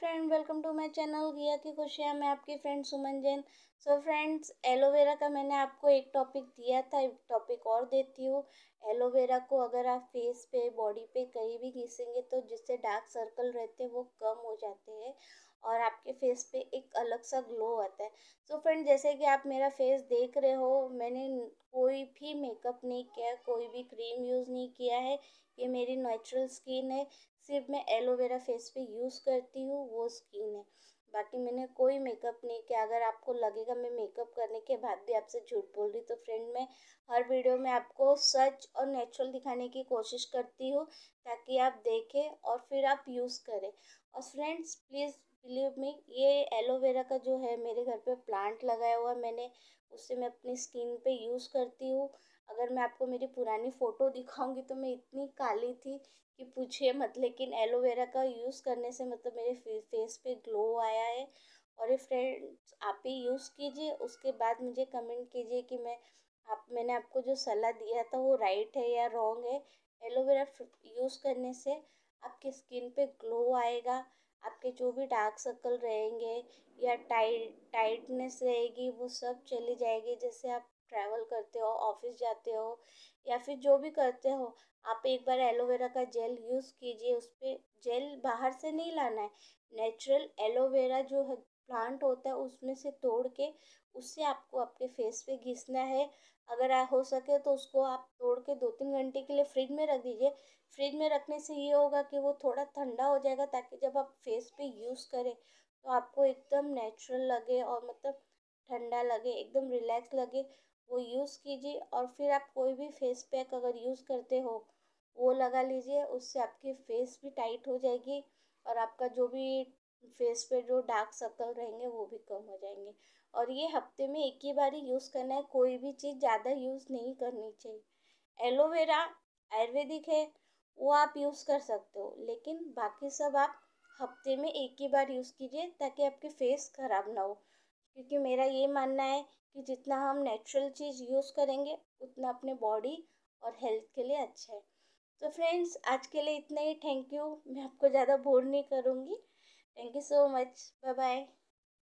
friend welcome to my channel गया की खुशियाँ मैं आपकी friend Suman Jain so friends aloe vera का मैंने आपको एक टॉपिक दिया था एक टॉपिक और देती हूँ एलोवेरा को अगर आप फेस पे बॉडी पे कहीं भी घिसेंगे तो जिससे डार्क सर्कल रहते हैं वो कम हो जाते हैं और आपके फेस पे एक अलग सा ग्लो आता है सो so फ्रेंड जैसे कि आप मेरा फेस देख रहे हो मैंने कोई भी मेकअप नहीं किया कोई भी क्रीम यूज़ नहीं किया है ये मेरी नेचुरल स्किन है सिर्फ मैं एलोवेरा फेस पे यूज़ करती हूँ वो स्किन है बाकी मैंने कोई मेकअप नहीं किया अगर आपको लगेगा मैं मेकअप करने के बाद भी आपसे झूठ बोल रही तो फ्रेंड मैं हर वीडियो में आपको सच और नेचुरल दिखाने की कोशिश करती हूँ ताकि आप देखें और फिर आप यूज़ करें और फ्रेंड्स प्लीज़ लिए मी ये एलोवेरा का जो है मेरे घर पे प्लांट लगाया हुआ मैंने उससे मैं अपनी स्किन पे यूज़ करती हूँ अगर मैं आपको मेरी पुरानी फ़ोटो दिखाऊंगी तो मैं इतनी काली थी कि पूछिए मत लेकिन एलोवेरा का यूज़ करने से मतलब मेरे फेस पे ग्लो आया है और ये फ्रेंड्स आप ही यूज़ कीजिए उसके बाद मुझे कमेंट कीजिए कि मैं आप मैंने आपको जो सलाह दिया था वो राइट है या रॉन्ग है एलोवेरा यूज़ करने से आपकी स्किन पे ग्लो आएगा आपके जो भी डार्क सर्कल रहेंगे या टाइट टाइटनेस रहेगी वो सब चली जाएगी जैसे आप ट्रैवल करते हो ऑफिस जाते हो या फिर जो भी करते हो आप एक बार एलोवेरा का जेल यूज़ कीजिए उस पर जेल बाहर से नहीं लाना है नेचुरल एलोवेरा जो है प्लांट होता है उसमें से तोड़ के उससे आपको आपके फेस पे घिसना है अगर हो सके तो उसको आप तोड़ के दो तीन घंटे के लिए फ्रिज में रख दीजिए फ्रिज में रखने से ये होगा कि वो थोड़ा ठंडा हो जाएगा ताकि जब आप फेस पे यूज़ करें तो आपको एकदम नेचुरल लगे और मतलब ठंडा लगे एकदम रिलैक्स लगे वो यूज़ कीजिए और फिर आप कोई भी फेस पैक अगर यूज़ करते हो वो लगा लीजिए उससे आपकी फेस भी टाइट हो जाएगी और आपका जो भी फेस पे जो डार्क सर्कल रहेंगे वो भी कम हो जाएंगे और ये हफ्ते में एक ही बार ही यूज़ करना है कोई भी चीज़ ज़्यादा यूज़ नहीं करनी चाहिए एलोवेरा आयुर्वेदिक है वो आप यूज़ कर सकते हो लेकिन बाकी सब आप हफ्ते में एक ही बार यूज़ कीजिए ताकि आपके फेस ख़राब ना हो क्योंकि मेरा ये मानना है कि जितना हम नेचुरल चीज़ यूज़ करेंगे उतना अपने बॉडी और हेल्थ के लिए अच्छा है तो फ्रेंड्स आज के लिए इतना ही थैंक यू मैं आपको ज़्यादा बोर नहीं करूँगी thank you so much bye bye